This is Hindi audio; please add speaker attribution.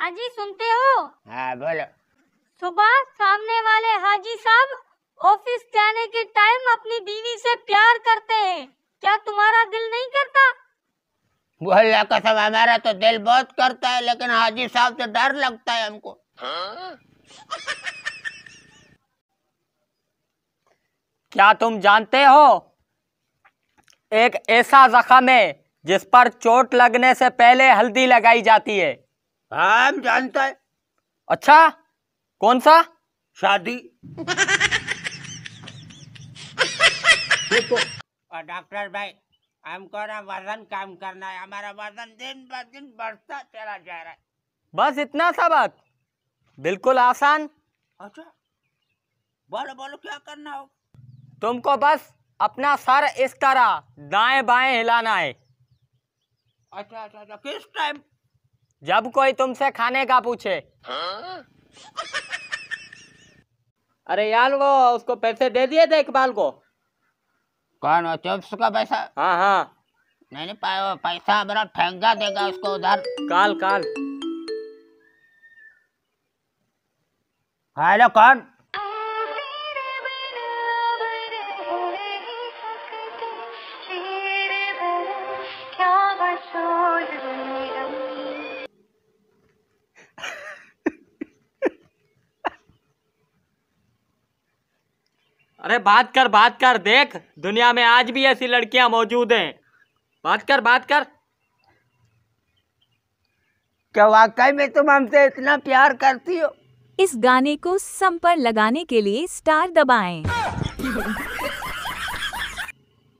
Speaker 1: हाजी सुनते हो हाँ बोलो सुबह सामने वाले हाजी साहब ऑफिस जाने के टाइम अपनी बीवी से प्यार करते हैं क्या तुम्हारा दिल
Speaker 2: नहीं करता बोला सब हमारा तो दिल बहुत करता है लेकिन हाजी साहब से डर लगता है हमको क्या तुम जानते हो एक ऐसा
Speaker 1: जख्म है जिस पर चोट लगने से पहले हल्दी लगाई जाती है हाँ,
Speaker 2: हम जानता है अच्छा कौन सा शादी और डॉक्टर भाई हमको ना वजन कम करना है हमारा वजन दिन ब दिन बढ़ता चला जा रहा है
Speaker 1: बस इतना सा बात बिल्कुल आसान
Speaker 2: अच्छा बोलो बोलो क्या करना हो
Speaker 1: तुमको बस अपना सर इस तरह दाएं बाएं हिलाना है
Speaker 2: अच्छा अच्छा अच्छा किस टाइम
Speaker 1: जब कोई तुमसे खाने का पूछे हाँ? अरे यार वो उसको पैसे दे दिए थे इकबाल को
Speaker 2: कौन हो चिप्स का पैसा हाँ हाँ नहीं पाया पैसा मेरा ठेंगा देगा उसको उधर काल काल हेलो कौन
Speaker 1: अरे बात कर बात कर देख दुनिया में आज भी ऐसी लड़कियां मौजूद हैं बात कर बात कर
Speaker 2: क्या वाकई में तुम हमसे इतना प्यार करती हो इस गाने को संपर्क लगाने के लिए स्टार दबाएं।